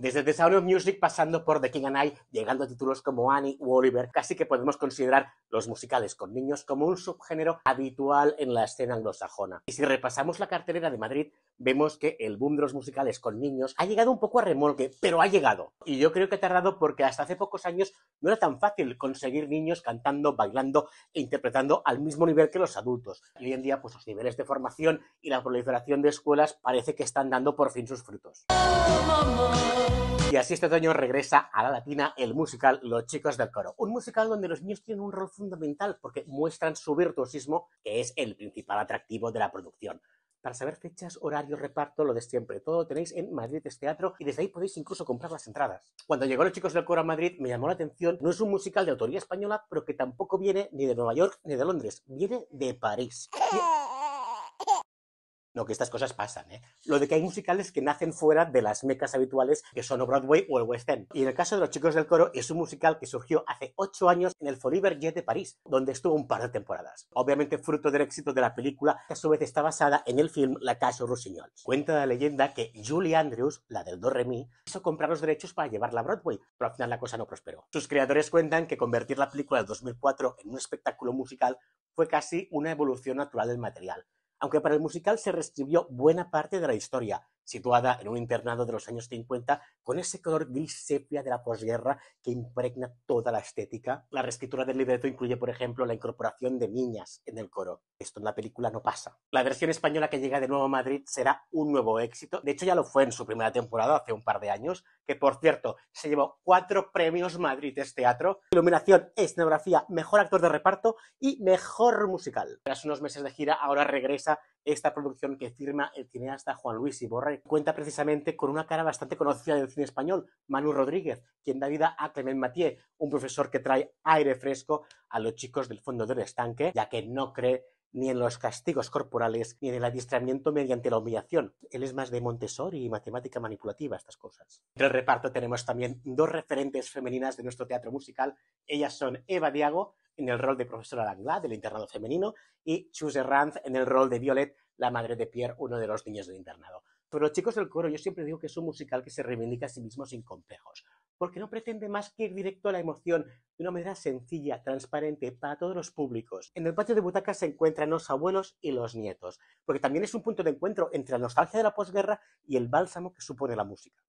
Desde The Sound of Music, pasando por The King and I, llegando a títulos como Annie u Oliver, casi que podemos considerar los musicales con niños como un subgénero habitual en la escena anglosajona. Y si repasamos la cartelera de Madrid, vemos que el boom de los musicales con niños ha llegado un poco a remolque, pero ha llegado. Y yo creo que ha tardado porque hasta hace pocos años no era tan fácil conseguir niños cantando, bailando e interpretando al mismo nivel que los adultos. Y hoy en día, pues los niveles de formación y la proliferación de escuelas parece que están dando por fin sus frutos. Oh, y así este otoño regresa a la latina el musical Los chicos del coro, un musical donde los niños tienen un rol fundamental porque muestran su virtuosismo, que es el principal atractivo de la producción. Para saber fechas, horarios reparto, lo de siempre, todo tenéis en Madrid es este Teatro y desde ahí podéis incluso comprar las entradas. Cuando llegó Los Chicos del Coro a Madrid me llamó la atención, no es un musical de autoría española, pero que tampoco viene ni de Nueva York ni de Londres, viene de París. No, que estas cosas pasan. ¿eh? Lo de que hay musicales que nacen fuera de las mecas habituales que son Broadway o el West End. Y en el caso de Los Chicos del Coro es un musical que surgió hace ocho años en el Folies Jet de París, donde estuvo un par de temporadas. Obviamente fruto del éxito de la película, que a su vez está basada en el film La Casa Rossignol. Cuenta la leyenda que Julie Andrews, la del Do Re Mi, hizo comprar los derechos para llevarla a Broadway, pero al final la cosa no prosperó. Sus creadores cuentan que convertir la película del 2004 en un espectáculo musical fue casi una evolución natural del material aunque para el musical se reescribió buena parte de la historia, situada en un internado de los años 50 con ese color gris sepia de la posguerra que impregna toda la estética. La reescritura del libreto incluye, por ejemplo, la incorporación de niñas en el coro. Esto en la película no pasa. La versión española que llega de nuevo a Madrid será un nuevo éxito. De hecho, ya lo fue en su primera temporada hace un par de años, que por cierto se llevó cuatro premios Madrid es este Teatro, iluminación, escenografía, mejor actor de reparto y mejor musical. Tras unos meses de gira, ahora regresa esta producción que firma el cineasta Juan Luis Iborra cuenta precisamente con una cara bastante conocida del cine español, Manu Rodríguez, quien da vida a Clement Mathieu, un profesor que trae aire fresco a los chicos del fondo del estanque, ya que no cree ni en los castigos corporales, ni en el adiestramiento mediante la humillación. Él es más de Montessori y matemática manipulativa, estas cosas. En el reparto tenemos también dos referentes femeninas de nuestro teatro musical. Ellas son Eva Diago, en el rol de profesora Langla, del internado femenino, y Chuse Ranz, en el rol de Violet, la madre de Pierre, uno de los niños del internado. Pero los chicos del coro, yo siempre digo que es un musical que se reivindica a sí mismo sin complejos porque no pretende más que ir directo a la emoción de una manera sencilla, transparente, para todos los públicos. En el patio de butacas se encuentran los abuelos y los nietos, porque también es un punto de encuentro entre la nostalgia de la posguerra y el bálsamo que supone la música.